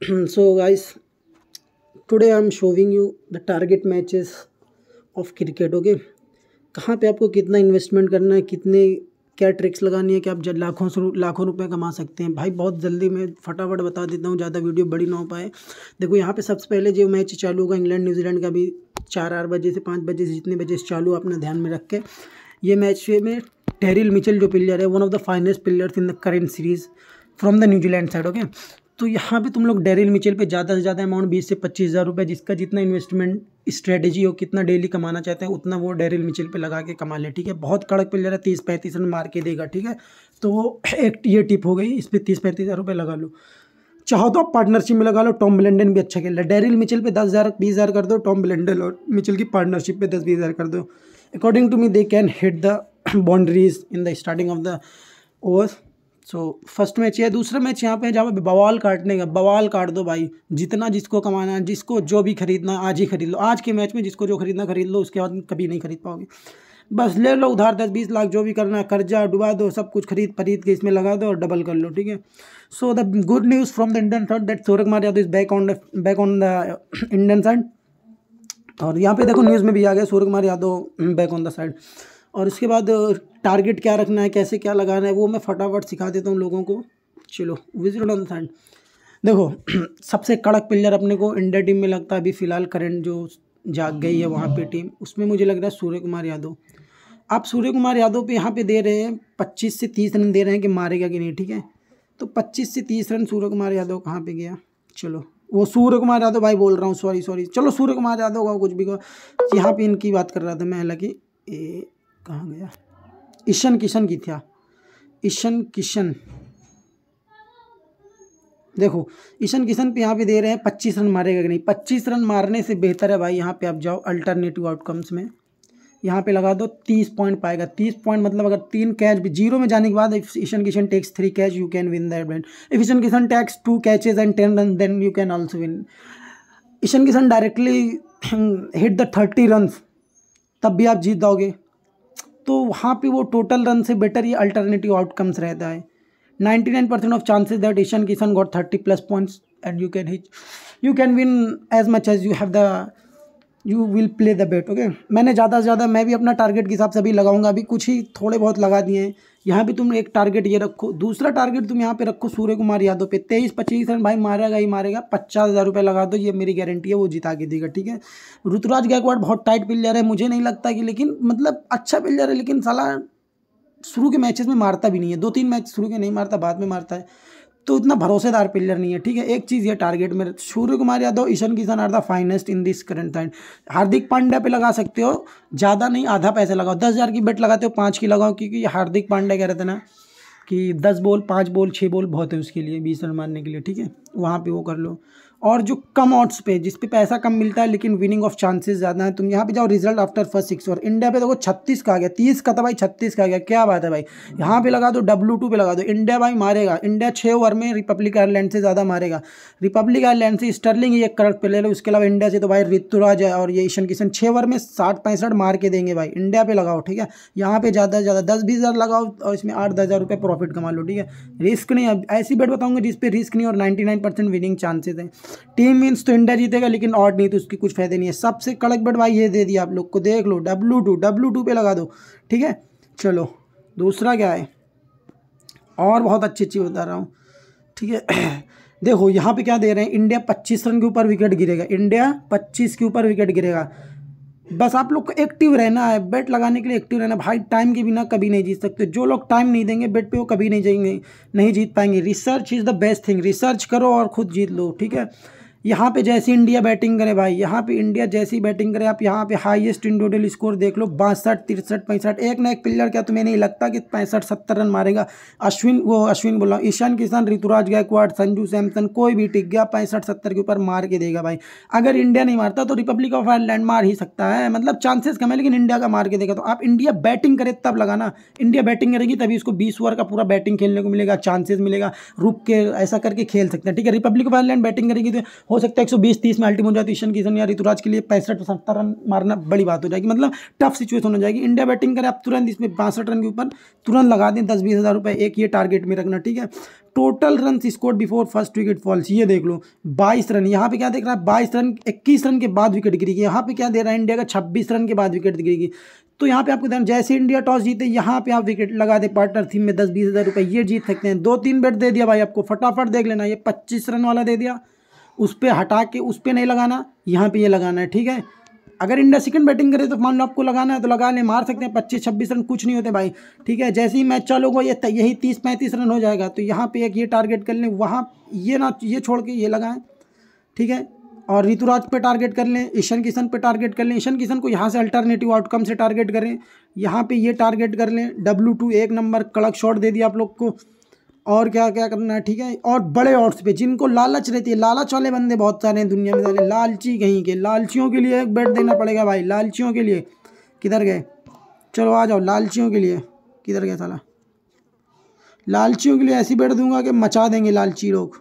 so guys today i'm showing you the target matches of cricket okay कहाँ पे आपको कितना इन्वेस्टमेंट करना है कितने क्या ट्रिक्स लगानी है कि आप लाखों लाखों रुपए कमा सकते हैं भाई बहुत जल्दी मैं फटाफट बता देता हूँ ज़्यादा वीडियो बड़ी ना हो पाए देखो यहाँ पे सबसे पहले जो मैच चालू होगा इंग्लैंड न्यूजीलैंड का भी चार आठ बजे से पाँच बजे से जितने बजे से चालू अपना ध्यान में रख के ये मैच में टेरिल मिचल जो प्लेयर है one of the finest players in the current series from the New Zealand side okay तो यहाँ भी तुम लोग डेरिल मिचेल पे ज़्यादा से ज़्यादा अमाउंट बीस से पच्चीस हज़ार रुपये जिसका जितना इन्वेस्टमेंट स्ट्रेटेजी हो कितना डेली कमाना चाहते हैं उतना वो डेरिल मिचेल पे लगा के कमा ले ठीक है बहुत कड़क पे ले रहा है तीस पैंतीस रन मार के देगा ठीक है तो वो एक ये टिप हो गई इस पर तीस पैंतीस हज़ार रुपये लगा लो चाहो तो आप पार्टनरशिप में लगा लो टॉम ब्लेंडन भी अच्छा खेल रहा है डेरिल मिचेल पर दस हज़ार बीस हज़ार कर दो टॉम ब्लेंडन और मिचेल की पार्टनरशिप पर दस बीस हज़ार कर दो according to me they can hit the boundaries in the starting of the overs so first match ये दूसरा मैच यहाँ पे है जहाँ पे बवाल काटने का बवाल काट दो भाई जितना जिसको कमाना है जिसको जो भी खरीदना आज ही खरीद लो आज के मैच में जिसको जो खरीदना खरीद लो उसके बाद कभी नहीं खरीद पाओगे बस ले लो उधार दस बीस लाख जो भी करना है कर्जा डुबा दो सब कुछ खरीद खरीद के इसमें लगा दो और डबल कर लो ठीक है so the good news from the Indian side that Surya Kumar Yadav is back on the back on the Indian side और यहाँ पे देखो न्यूज़ में भी आ गया Surya Kumar Yadav back on the side और इसके बाद टारगेट क्या रखना है कैसे क्या लगाना है वो मैं फटाफट सिखा देता हूँ लोगों को चलो विजिट ऑन थर्ड देखो सबसे कड़क प्लेयर अपने को इंडिया टीम में लगता है अभी फ़िलहाल करंट जो जाग गई है वहाँ पे टीम उसमें मुझे लग रहा है सूर्य कुमार यादव आप सूर्य कुमार यादव पे यहाँ पे दे रहे हैं पच्चीस से तीस रन दे रहे हैं कि मारेगा कि नहीं ठीक है तो पच्चीस से तीस रन सूर्य कुमार यादव कहाँ पर गया चलो वो सूर्य कुमार यादव भाई बोल रहा हूँ सॉरी सॉरी चलो सूर्य कुमार यादव का कुछ भी कहो यहाँ पर इनकी बात कर रहा था मैं हालांकि ये कहाँ गया ईशन किशन की थी ईशन किशन देखो ईशन किशन पे यहाँ पे दे रहे हैं पच्चीस रन मारेगा कि नहीं पच्चीस रन मारने से बेहतर है भाई यहाँ पे आप जाओ अल्टरनेटिव आउटकम्स में यहाँ पे लगा दो तीस पॉइंट पाएगा तीस पॉइंट मतलब अगर तीन कैच भी जीरो में जाने के बाद Ishan Kishan takes three catch you can win that if Ishan Kishan takes two catches and ten run then you can also win Ishan Kishan directly hit the thirty run तब भी आप जीत जाओगे तो वहाँ पे वो टोटल रन से बेटर ये अल्टरनेटिव आउटकम्स रहता है 99 percent of chances that Ishan Kishan got thirty plus points and you can hitch you can win as much as you have the you will play the bet okay मैंने ज़्यादा से ज़्यादा मैं भी अपना टारगेट के हिसाब से अभी लगाऊंगा अभी कुछ ही थोड़े बहुत लगा दिए हैं यहाँ भी तुम एक टारगेट ये रखो दूसरा टारगेट तुम यहाँ पे रखो सूर्य कुमार यादव पे तेईस पच्चीस रन भाई मारेगा ही मारेगा पचास हज़ार रुपये लगा दो ये मेरी गारंटी है वो जिता के देगा ठीक है ऋतुराज गायकवाड़ बहुत टाइट प्लेयर है मुझे नहीं लगता कि लेकिन मतलब अच्छा प्लेयर है लेकिन सलाह शुरू के मैचेस में मारता भी नहीं है दो तीन मैच शुरू के नहीं मारता बाद में मारता है तो उतना भरोसेदार प्लेयर नहीं है ठीक है एक चीज़ ये टारगेट में Surya Kumar Yadav Ishan Kishan are the finest in this current time Hardik Pandya पे लगा सकते हो ज़्यादा नहीं आधा पैसा लगाओ दस हज़ार की बेट लगाते हो पाँच की लगाओ क्योंकि हार्दिक पांड्या कह रहे थे ना कि दस बॉल पाँच बॉल छः बॉल बहुत है उसके लिए बीस रन मारने के लिए ठीक है वहाँ पे वो कर लो और जो कम ऑट्स पे जिस पे पैसा कम मिलता है लेकिन विनिंग ऑफ चांसेस ज़्यादा है तुम यहाँ पे जाओ रिजल्ट आफ्टर फर्स्ट सिक्स और इंडिया पे देखो छत्तीस का आ गया तीस का था भाई छत्तीस का आ गया क्या बात है भाई यहाँ पे लगा दो डब्लू टू पे लगा दो इंडिया भाई मारेगा इंडिया छः ओवर में रिपब्लिक आयरलैंड से ज़्यादा मारेगा रिपब्लिक आयरलैंड से स्टर्लिंग ही एक करोड़ पे ले लो उसके अलावा इंडिया से तो भाई ऋतुराज है और ये ईशन किशन छः ओवर में साठ पैंसठ मार के देंगे भाई इंडिया पे लगाओ ठीक है यहाँ पे ज़्यादा से ज़्यादा दस बीस हज़ार लगाओ और इसमें आठ दस हज़ार रुपये प्रॉफिट कमा लो ठीक है रिस्क नहीं ऐसी बेट बताऊँगा जिस पर रिस्क नहीं और ninety nine nine percent winning chances हैं टीम मीन्स तो इंडिया जीतेगा लेकिन ऑड नहीं तो उसके कुछ फायदे नहीं है सबसे कड़क बट भाई ये दे दिया आप लोग को देख लो डब्लू टू डब्लू टू पे लगा दो ठीक है चलो दूसरा क्या है और बहुत अच्छी अच्छी बता रहा हूँ ठीक है देखो यहाँ पे क्या दे रहे हैं इंडिया 25 रन के ऊपर विकेट गिरेगा इंडिया 25 के ऊपर विकेट गिरेगा बस आप लोग को एक्टिव रहना है बेट लगाने के लिए एक्टिव रहना भाई टाइम के बिना कभी नहीं जीत सकते जो लोग टाइम नहीं देंगे बेट पे वो कभी नहीं जाएंगे नहीं जीत पाएंगे research is the best thing research करो और खुद जीत लो ठीक है यहाँ पे जैसी इंडिया बैटिंग करे भाई यहाँ पे इंडिया जैसी बैटिंग करे आप यहाँ पे हाईएस्ट इंडिविजुअल स्कोर देख लो बासठ तिरसठ पैंसठ एक ना एक प्लेयर क्या तुम्हें नहीं लगता कि पैंसठ सत्तर रन मारेगा अश्विन वो अश्विन बोल रहा हूँ ईशान किसान ऋतुराज गायकवाड़ संजू सैमसन कोई भी टिक गया पैंसठ सत्तर के ऊपर मार के देगा भाई अगर इंडिया नहीं मारता तो रिपब्लिक ऑफ आयरलैंड मार ही सकता है मतलब चांसेस कम है लेकिन इंडिया का मार के देगा तो आप इंडिया बैटिंग करे तब लगाना इंडिया बैटिंग करेगी तभी उसको बीस ओवर का पूरा बैटिंग खेलने को मिलेगा चांसेस मिलेगा रुक के ऐसा करके खेल सकते हैं ठीक है रिपब्लिक ऑफ आयरलैंड बैटिंग करेगी तो हो सकता है एक सौ बीस तीस में अल्टीम हो जाए तो ईशन किशन या ऋतुराज के लिए पैंसठ सत्तर रन मारना बड़ी बात हो जाएगी मतलब टफ सिचुएशन हो जाएगी इंडिया बैटिंग करें आप तुरंत इसमें बासठ रन के ऊपर तुरंत लगा दें दस बीस हज़ार रुपये एक ये टारगेट में रखना ठीक है total run score before first wicket falls ये देख लो 22 रन यहाँ पे क्या देख रहा है 22 रन 21 रन के बाद विकेट गिरेगी यहाँ पे क्या दे रहा है इंडिया का 26 रन के बाद विकेट गिरेगी तो यहाँ पे आपको ध्यान जैसे इंडिया टॉस जीते यहाँ पे आप विकेट लगा दे पार्टनर थीम में दस बीस हज़ार रुपये ये जीत सकते हैं दो तीन बेट दे दिया भाई आपको फटाफट देख लेना ये पच्चीस रन वाला दे दिया उस पर हटा के उस पर नहीं लगाना यहाँ पे ये यह लगाना है ठीक है अगर इंडिया सेकंड बैटिंग करे तो मान लो आपको लगाना है तो लगा ले मार सकते हैं पच्चीस छब्बीस रन कुछ नहीं होते भाई ठीक है जैसे ही मैच चालू होगा ये यही तीस पैंतीस रन हो जाएगा तो यहाँ पे एक ये टारगेट कर लें वहाँ ये ना ये छोड़ के ये लगाएं ठीक है और ऋतुराज पे टारगेट कर लें ईशन किशन पे टारगेट कर लें ईशन किशन को यहाँ से अल्टरनेटिव आउटकम से टारगेट करें यहाँ पे ये टारगेट कर लें डब्ल्यू टू एक नंबर कड़क शॉट दे दिया आप लोग को और क्या क्या करना है ठीक है और बड़े ऑट्स पे जिनको लालच रहती है लालच वाले बंदे बहुत सारे हैं दुनिया में सारे लालची कहीं के लालचियों के लिए एक बेड देना पड़ेगा भाई लालचियों के लिए किधर गए चलो आ जाओ लालचियों के लिए किधर गया सला लालचियों के लिए ऐसी बेड दूंगा कि मचा देंगे लालची लोग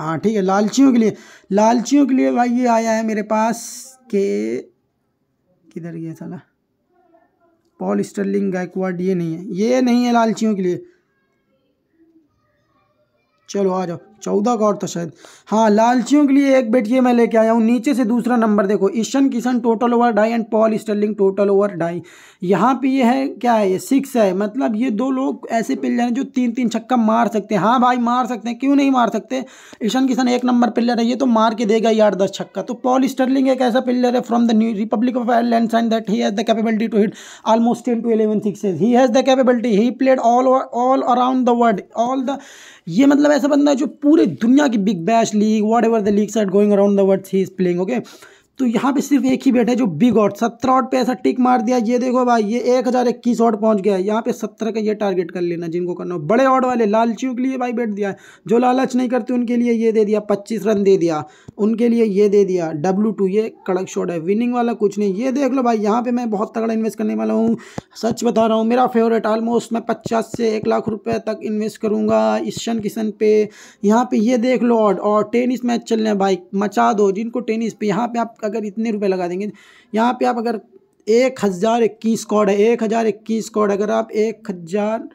हाँ ठीक है लालचियों के लिए लालचियों के लिए भाई ये आया है मेरे पास के किधर गया सला पॉल स्टर्लिंग गायकवाड ये नहीं है ये नहीं है लालचियों के लिए चलो आ जाओ चौदह का और था तो शायद हाँ लालचियों के लिए एक बेट ये मैं लेके आया हूँ नीचे से दूसरा नंबर देखो Ishan Kishan total over die and Paul Stirling total over die यहाँ पे ये है क्या है ये सिक्स है मतलब ये दो लोग ऐसे प्लेयर हैं जो तीन तीन छक्का मार सकते हैं हाँ भाई मार सकते हैं क्यों नहीं मार सकते ईशन किशन एक नंबर प्लेयर है ये तो मार के देगा ही आठ दस छक्का तो पॉल स्टर्लिंग एक ऐसा प्लेयर है from the new Republic of Ireland and that he has the capability to hit almost ten to eleven six he has the capability he played all all around the world all the ये मतलब ऐसा ऐसा बंदा है जो पूरे दुनिया की Big Bash League whatever the leagues are going around the world he is playing okay तो यहाँ पे सिर्फ एक ही बेट है जो बिग ऑट सत्रह ऑट पे ऐसा टिक मार दिया ये देखो भाई ये एक हज़ार इक्कीस ऑट पहुँच गया है यहाँ पे सत्रह का ये टारगेट कर लेना जिनको करना हो बड़े ऑट वाले लालचियों के लिए भाई बैठ दिया है जो लालच नहीं करते उनके लिए ये दे दिया पच्चीस रन दे दिया उनके लिए ये दे दिया डब्ल्यू टू ये कड़क शॉट है विनिंग वाला कुछ नहीं ये देख लो भाई यहाँ पर मैं बहुत तगड़ा इन्वेस्ट करने वाला हूँ सच बता रहा हूँ मेरा फेवरेट ऑलमोस्ट मैं पचास से एक लाख रुपये तक इन्वेस्ट करूँगा ईशान किशन पे यहाँ पर ये देख लो ऑट और टेनिस मैच चल रहे हैं भाई मचा दो जिनको टेनिस पे यहाँ पर आप अगर इतने रुपए लगा देंगे यहाँ पे आप अगर एक हज़ार इक्कीस कॉड है एक हज़ार इक्कीस कॉड अगर आप एक हज़ार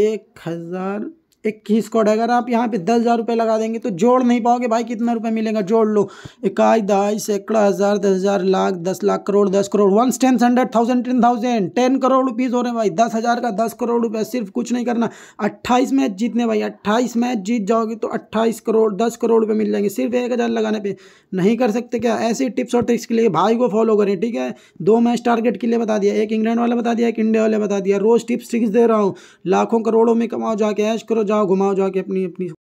एक हज़ार इक्कीस कोड अगर आप यहाँ पे दस हज़ार रुपये लगा देंगे तो जोड़ नहीं पाओगे भाई कितना रुपये मिलेगा जोड़ लो इकाई दहाई सैकड़ा हज़ार दस हज़ार लाख दस लाख करोड़ दस crore one ten hundred thousand ten thousand ten crore rupees हो रहे हैं भाई दस हज़ार का दस करोड़ रुपये सिर्फ कुछ नहीं करना अट्ठाईस मैच जीतने भाई अट्ठाईस मैच जीत जाओगे तो अट्ठाईस करोड़ दस करोड़ रुपये मिल जाएंगे सिर्फ एक हज़ार लगाने पर नहीं कर सकते क्या ऐसी टिप्स और ट्रिक्स के लिए भाई को फॉलो करें ठीक है दो मैच टारगेट के लिए बता दिया एक इंग्लैंड वाला बता दिया एक इंडिया वाले बता दिया रोज़ टिप्स ट्रिक्स दे रहा हूँ लाखों करोड़ों में कमाओ जाके ऐश करो जाओ घुमाओ जाके अपनी अपनी